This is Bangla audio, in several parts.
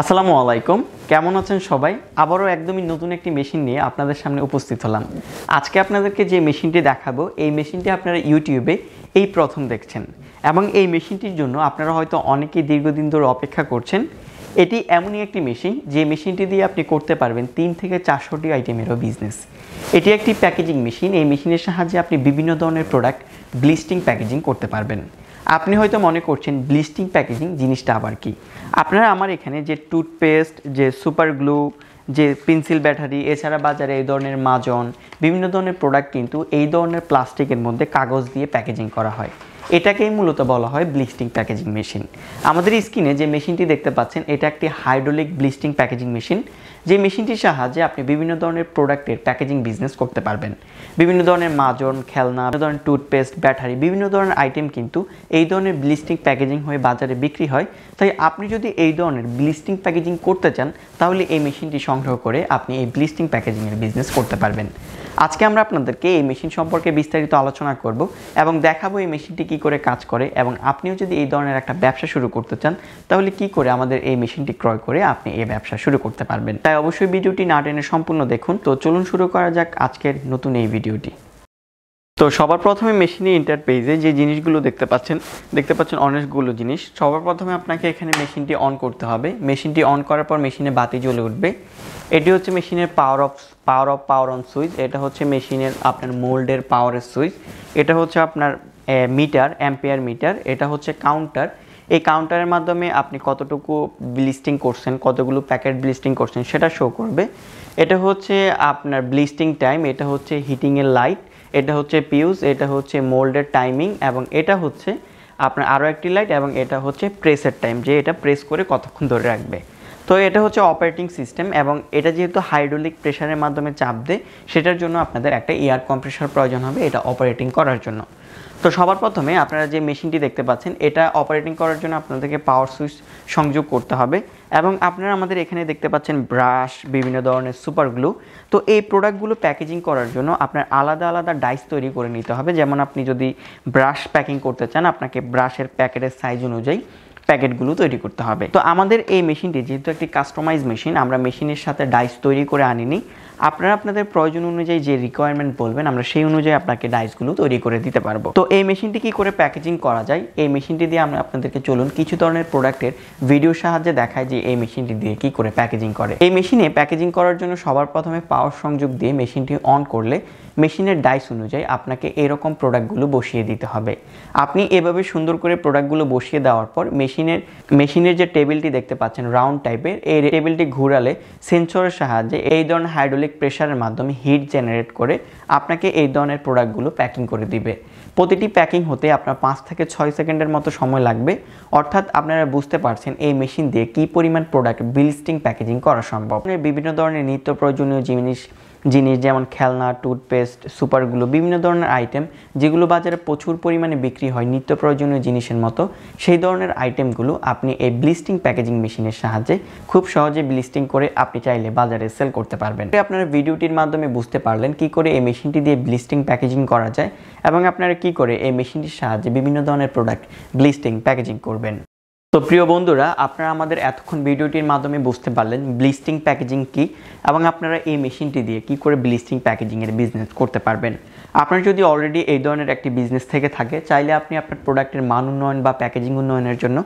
আসসালামু আলাইকুম কেমন আছেন সবাই আবারও একদমই নতুন একটি মেশিন নিয়ে আপনাদের সামনে উপস্থিত হলাম আজকে আপনাদেরকে যে মেশিনটি দেখাবো এই মেশিনটি আপনারা ইউটিউবে এই প্রথম দেখছেন এবং এই মেশিনটির জন্য আপনারা হয়তো অনেকেই দীর্ঘদিন ধরে অপেক্ষা করছেন এটি এমনই একটি মেশিন যে মেশিনটি দিয়ে আপনি করতে পারবেন তিন থেকে চারশোটি আইটেমেরও বিজনেস এটি একটি প্যাকেজিং মেশিন এই মেশিনের সাহায্যে আপনি বিভিন্ন ধরনের প্রোডাক্ট ব্লিস্টিং প্যাকেজিং করতে পারবেন আপনি হয়তো মনে করছেন ব্লিস্টিং প্যাকেজিং জিনিসটা আবার কি আপনারা আমার এখানে যে টুথপেস্ট যে সুপার গ্লু যে পেন্সিল ব্যাটারি এছাড়া বাজারে এই ধরনের মাজন বিভিন্ন ধরনের প্রোডাক্ট কিন্তু এই ধরনের প্লাস্টিকের মধ্যে কাগজ দিয়ে প্যাকেজিং করা হয় এটাকেই মূলত বলা হয় ব্লিস্টিং প্যাকেজিং মেশিন আমাদের স্কিনে যে মেশিনটি দেখতে পাচ্ছেন এটা একটি হাইড্রোলিক ব্লিস্টিং প্যাকেজিং মেশিন যে মেশিনটির সাহায্যে আপনি বিভিন্ন ধরনের প্রোডাক্টের প্যাকেজিং বিজনেস করতে পারবেন বিভিন্ন ধরনের মাজন খেলনা বিভিন্ন ধরনের টুথপেস্ট ব্যাটারি বিভিন্ন ধরনের আইটেম কিন্তু এই ধরনের ব্লিস্টিং প্যাকেজিং হয়ে বাজারে বিক্রি হয় তাই আপনি যদি এই ধরনের ব্লিস্টিং প্যাকেজিং করতে চান তাহলে এই মেশিনটি সংগ্রহ করে আপনি এই ব্লিস্টিং প্যাকেজিংয়ের বিজনেস করতে পারবেন আজকে আমরা আপনাদেরকে এই মেশিন সম্পর্কে বিস্তারিত আলোচনা করব এবং দেখাবো এই মেশিনটি কি করে কাজ করে এবং আপনিও যদি এই ধরনের একটা ব্যবসা শুরু করতে চান তাহলে কি করে আমাদের এই মেশিনটি ক্রয় করে আপনি এই ব্যবসা শুরু করতে পারবেন তাই অবশ্যই ভিডিওটি না টেনে সম্পূর্ণ দেখুন তো চলুন শুরু করা যাক আজকের নতুন এই ভিডিওটি তো সবার প্রথমে মেশিনে ইন্টার পেজে যে জিনিসগুলো দেখতে পাচ্ছেন দেখতে পাচ্ছেন অনেকগুলো জিনিস সবার প্রথমে আপনাকে এখানে মেশিনটি অন করতে হবে মেশিনটি অন করার পর মেশিনে বাতি জ্বলে উঠবে এটি হচ্ছে মেশিনের power off power off power on switch এটা হচ্ছে মেশিনের আপনার মোল্ডের পাওয়ারের সুইচ এটা হচ্ছে আপনার মিটার অ্যাম্পেয়ার মিটার এটা হচ্ছে কাউন্টার এই কাউন্টারের মাধ্যমে আপনি কতটুকু ব্লিস্টিং করছেন কতগুলো প্যাকেট ব্লিস্টিং করছেন সেটা শো করবে এটা হচ্ছে আপনার ব্লিস্টিং টাইম এটা হচ্ছে হিটিংয়ের লাইট এটা হচ্ছে পিউজ এটা হচ্ছে মোল্ডের টাইমিং এবং এটা হচ্ছে আপনার আরও একটি লাইট এবং এটা হচ্ছে প্রেসের টাইম যে এটা প্রেস করে কতক্ষণ ধরে রাখবে তো এটা হচ্ছে অপারেটিং সিস্টেম এবং এটা যেহেতু হাইড্রোলিক প্রেশারের মাধ্যমে চাপ দেয় সেটার জন্য আপনাদের একটা এয়ার কম্প্রেসার প্রয়োজন হবে এটা অপারেটিং করার জন্য তো সবার প্রথমে আপনারা যে মেশিনটি দেখতে পাচ্ছেন এটা অপারেটিং করার জন্য আপনাদেরকে পাওয়ার সুইচ সংযোগ করতে হবে এবং আপনারা আমাদের এখানে দেখতে পাচ্ছেন ব্রাশ বিভিন্ন ধরনের সুপার গ্লু তো এই প্রোডাক্টগুলো প্যাকেজিং করার জন্য আপনার আলাদা আলাদা ডাইস তৈরি করে নিতে হবে যেমন আপনি যদি ব্রাশ প্যাকিং করতে চান আপনাকে ব্রাশের প্যাকেটের সাইজ অনুযায়ী প্যাকেটগুলো তৈরি করতে হবে তো আমাদের এই মেশিনটি যেহেতু একটি কাস্টমাইজ মেশিন আমরা মেশিনের সাথে ডাইস তৈরি করে আনিনি আপনারা আপনাদের প্রয়োজন অনুযায়ী যে রিকোয়ারমেন্ট বলবেন আমরা সেই অনুযায়ী আপনাকে ডাইসগুলো তৈরি করে দিতে পারবো তো এই মেশিনটি কি করে প্যাকেজিং করা যায় এই মেশিনটি দিয়ে আমরা আপনাদেরকে চলুন কিছু ধরনের প্রোডাক্টের ভিডিও সাহায্যে দেখায় যে এই মেশিনটি দিয়ে কি করে প্যাকেজিং করে এই মেশিনে প্যাকেজিং করার জন্য সবার প্রথমে পাওয়ার সংযোগ দিয়ে মেশিনটি অন করলে মেশিনের ডাইস অনুযায়ী আপনাকে এরকম প্রোডাক্টগুলো বসিয়ে দিতে হবে আপনি এভাবে সুন্দর করে প্রোডাক্টগুলো বসিয়ে দেওয়ার পর মেশিনের মেশিনের যে টেবিলটি দেখতে পাচ্ছেন রাউন্ড টাইপের এই টেবিলটি ঘুরালে সেন্সরের সাহায্যে এই ধরনের হাইড্রোলিক হাইড্রোলিক প্রেশারের মাধ্যমে হিট জেনারেট করে আপনাকে এই ধরনের প্রোডাক্টগুলো প্যাকিং করে দিবে প্রতিটি প্যাকিং হতে আপনার পাঁচ থেকে ছয় সেকেন্ডের মতো সময় লাগবে অর্থাৎ আপনারা বুঝতে পারছেন এই মেশিন দিয়ে কী পরিমাণ প্রোডাক্ট বিলস্টিং প্যাকেজিং করা সম্ভব বিভিন্ন ধরনের নিত্য প্রয়োজনীয় জিনিস জিনিস যেমন খেলনা টুথপেস্ট সুপারগুলো বিভিন্ন ধরনের আইটেম যেগুলো বাজারে প্রচুর পরিমাণে বিক্রি হয় নিত্য প্রয়োজনীয় জিনিসের মতো সেই ধরনের আইটেমগুলো আপনি এই ব্লিস্টিং প্যাকেজিং মেশিনের সাহায্যে খুব সহজে ব্লিস্টিং করে আপনি চাইলে বাজারে সেল করতে পারবেন আপনারা ভিডিওটির মাধ্যমে বুঝতে পারলেন কি করে এই মেশিনটি দিয়ে ব্লিস্টিং প্যাকেজিং করা যায় এবং আপনারা কি করে এই মেশিনটির সাহায্যে বিভিন্ন ধরনের প্রোডাক্ট ব্লিস্টিং প্যাকেজিং করবেন তো প্রিয় বন্ধুরা আপনারা আমাদের এতক্ষণ ভিডিওটির মাধ্যমে বুঝতে পারলেন ব্লিস্টিং প্যাকেজিং কি এবং আপনারা এই মেশিনটি দিয়ে কি করে ব্লিস্টিং প্যাকেজিংয়ের বিজনেস করতে পারবেন আপনার যদি অলরেডি এই ধরনের একটি বিজনেস থেকে থাকে চাইলে আপনি আপনার প্রোডাক্টের মান উন্নয়ন বা প্যাকেজিং উন্নয়নের জন্য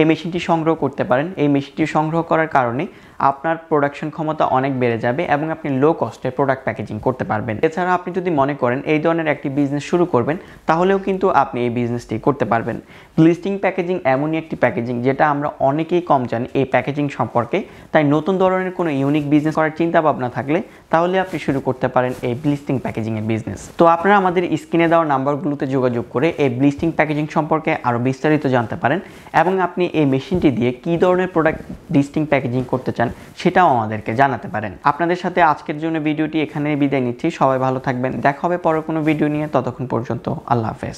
এই মেশিনটি সংগ্রহ করতে পারেন এই মেশিনটি সংগ্রহ করার কারণে আপনার প্রোডাকশন ক্ষমতা অনেক বেড়ে যাবে এবং আপনি লো কস্টে প্রোডাক্ট প্যাকেজিং করতে পারবেন এছাড়া আপনি যদি মনে করেন এই ধরনের একটি বিজনেস শুরু করবেন তাহলেও কিন্তু আপনি এই বিজনেসটি করতে পারবেন লিস্টিং প্যাকেজিং এমনই একটি প্যাকেজিং যেটা আমরা অনেকেই কম জানি এই প্যাকেজিং সম্পর্কে তাই নতুন ধরনের কোনো ইউনিক বিজনেস করার চিন্তা ভাবনা থাকলে তাহলে আপনি শুরু করতে পারেন এই ব্লিস্টিং প্যাকেজিংয়ের বিজনেস তো আপনারা আমাদের স্ক্রিনে দেওয়া নাম্বারগুলোতে যোগাযোগ করে এই ব্লিস্টিং প্যাকেজিং সম্পর্কে আরও বিস্তারিত জানতে পারেন এবং আপনি এই মেশিনটি দিয়ে কী ধরনের প্রোডাক্ট ব্লিস্টিং প্যাকেজিং করতে চান চান সেটাও আমাদেরকে জানাতে পারেন আপনাদের সাথে আজকের জন্য ভিডিওটি এখানে বিদায় নিচ্ছি সবাই ভালো থাকবেন দেখা হবে পরে কোনো ভিডিও নিয়ে ততক্ষণ পর্যন্ত আল্লাহ হাফেজ